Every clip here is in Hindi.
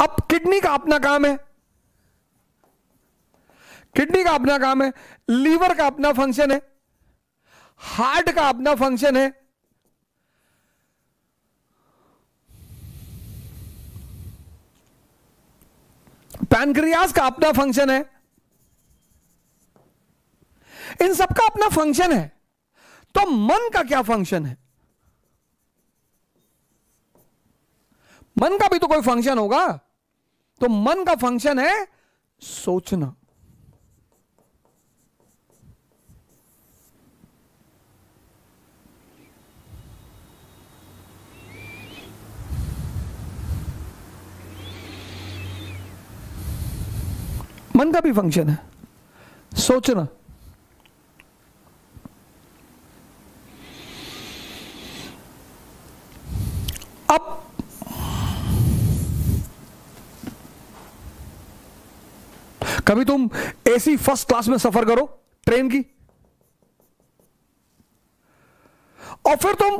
अब किडनी का अपना काम है किडनी का अपना काम है लीवर का अपना फंक्शन है हार्ट का अपना फंक्शन है पैनक्रियाज का अपना फंक्शन है इन सबका अपना फंक्शन है तो मन का क्या फंक्शन है मन का भी तो कोई फंक्शन होगा तो मन का फंक्शन है सोचना मन का भी फंक्शन है सोचना कभी तुम एसी फर्स्ट क्लास में सफर करो ट्रेन की और फिर तुम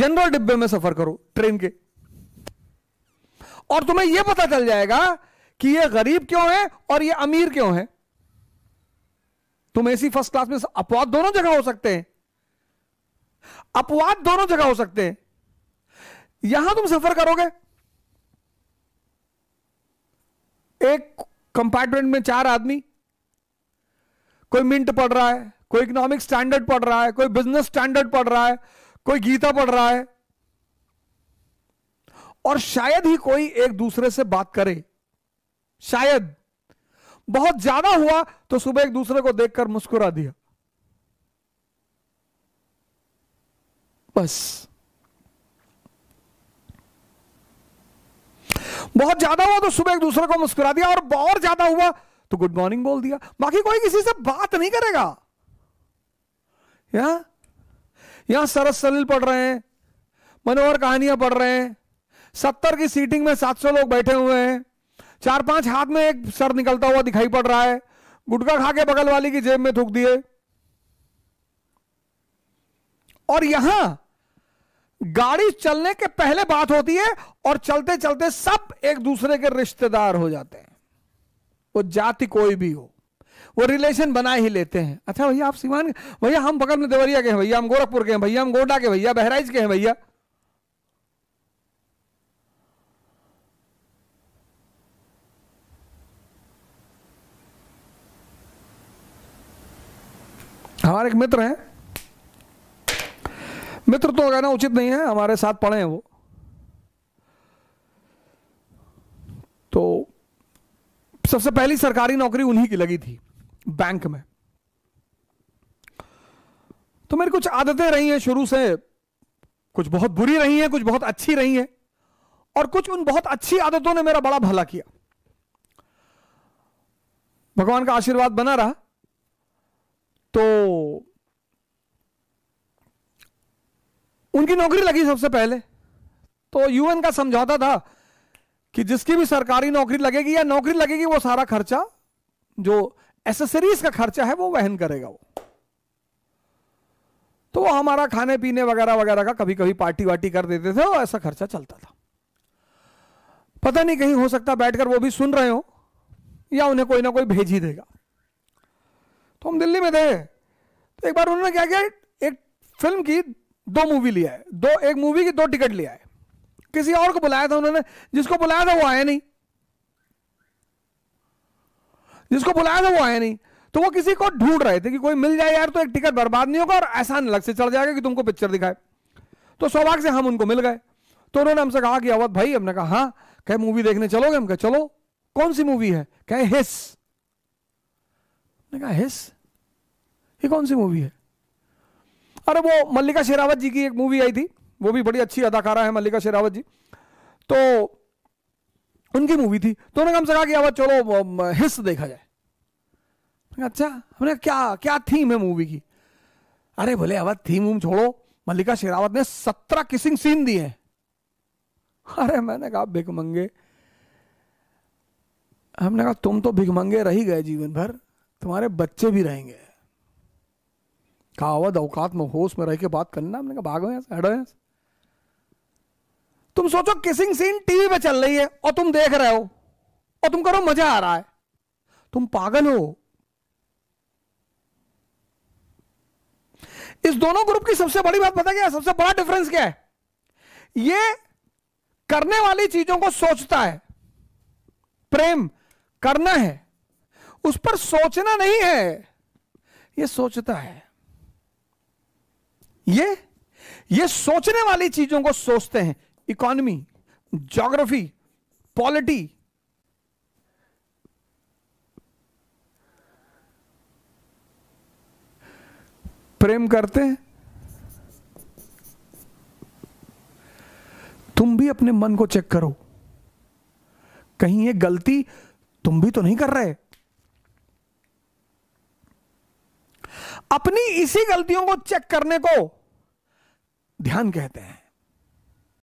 जनरल डिब्बे में सफर करो ट्रेन के और तुम्हें यह पता चल जाएगा कि यह गरीब क्यों है और यह अमीर क्यों है तुम ऐसी फर्स्ट क्लास में अपवाद दोनों जगह हो सकते हैं अपवाद दोनों जगह हो सकते हैं यहां तुम सफर करोगे एक कंपार्टमेंट में चार आदमी कोई मिंट पढ़ रहा है कोई इकोनॉमिक स्टैंडर्ड पढ़ रहा है कोई बिजनेस स्टैंडर्ड पढ़ रहा है कोई गीता पढ़ रहा है और शायद ही कोई एक दूसरे से बात करे शायद बहुत ज्यादा हुआ तो सुबह एक दूसरे को देखकर मुस्कुरा दिया बस बहुत ज्यादा हुआ तो सुबह एक दूसरे को मुस्कुरा दिया और बहुत ज्यादा हुआ तो गुड मॉर्निंग बोल दिया बाकी कोई किसी से बात नहीं करेगा यहां यहां सरस सलील पढ़ रहे हैं मनोहर कहानियां पढ़ रहे हैं सत्तर की सीटिंग में सात सौ लोग बैठे हुए हैं चार पांच हाथ में एक सर निकलता हुआ दिखाई पड़ रहा है गुटखा खा के बगल वाली की जेब में थूक दिए और यहां गाड़ी चलने के पहले बात होती है और चलते चलते सब एक दूसरे के रिश्तेदार हो जाते हैं वो जाति कोई भी हो वो रिलेशन बना ही लेते हैं अच्छा भैया आप सीमान भैया हम बगल में देवरिया के हैं भैया हम गोरखपुर के हैं भैया हम गोड्डा के भैया बहराइच के हैं भैया हमारे एक मित्र हैं मित्र तो कहना उचित नहीं है हमारे साथ पढ़े हैं वो तो सबसे पहली सरकारी नौकरी उन्हीं की लगी थी बैंक में तो मेरी कुछ आदतें रही हैं शुरू से कुछ बहुत बुरी रही हैं कुछ बहुत अच्छी रही हैं और कुछ उन बहुत अच्छी आदतों ने मेरा बड़ा भला किया भगवान का आशीर्वाद बना रहा तो उनकी नौकरी लगी सबसे पहले तो यूएन का समझौता था कि जिसकी भी सरकारी नौकरी लगेगी या नौकरी लगेगी वो सारा खर्चा जो एसेसरीज का खर्चा है वो वहन करेगा वो तो वो हमारा खाने पीने वगैरह वगैरह का कभी कभी पार्टी वार्टी कर देते थे और ऐसा खर्चा चलता था पता नहीं कहीं हो सकता बैठकर वो भी सुन रहे हो या उन्हें कोई ना कोई भेज ही देगा तो हम दिल्ली में थे तो एक बार उन्होंने क्या किया एक फिल्म की दो मूवी लिया है दो एक मूवी की दो टिकट लिया है किसी और को बुलाया था उन्होंने जिसको बुलाया था वो आया नहीं जिसको बुलाया था वो आया नहीं तो वो किसी को ढूंढ रहे थे कि कोई मिल जाए यार तो एक टिकट बर्बाद नहीं होगा और ऐसा अलग से चढ़ जाएगा कि तुमको पिक्चर दिखाए तो सौभाग्य से हम उनको मिल गए तो उन्होंने हमसे कहा कि अवध भाई हमने कहा हाँ कहे मूवी देखने चलोगे हम कह चलो कौन सी मूवी है कहे हिस कहा हिस ये कौन सी मूवी है अरे वो मल्लिका शेरावत जी की एक मूवी आई थी वो भी बड़ी अच्छी अदाकारा है मल्लिका शेरावत जी तो उनकी मूवी थी तो उन्होंने हमसे कहा कि अब चलो हिस्स देखा जाए अच्छा हमने क्या क्या थीम है मूवी की अरे भले अब थीम उम छोड़ो मल्लिका शेरावत ने सत्रह किसिंग सीन दिए हैं अरे मैंने कहा भिकमंगे हमने कहा तुम तो भिकमंगे रही गए जीवन भर तुम्हारे बच्चे भी रहेंगे कहावत अवकात में होश में रह के बात करना हमने कहा भागो यहां से हटो यहां से तुम सोचो किसिंग सीन टीवी पे चल रही है और तुम देख रहे हो और तुम करो मजा आ रहा है तुम पागल हो इस दोनों ग्रुप की सबसे बड़ी बात पता क्या है सबसे बड़ा डिफरेंस क्या है ये करने वाली चीजों को सोचता है प्रेम करना है उस पर सोचना नहीं है ये सोचता है ये ये सोचने वाली चीजों को सोचते हैं इकोनॉमी ज्योग्राफी पॉलिटी प्रेम करते हैं तुम भी अपने मन को चेक करो कहीं ये गलती तुम भी तो नहीं कर रहे अपनी इसी गलतियों को चेक करने को ध्यान कहते हैं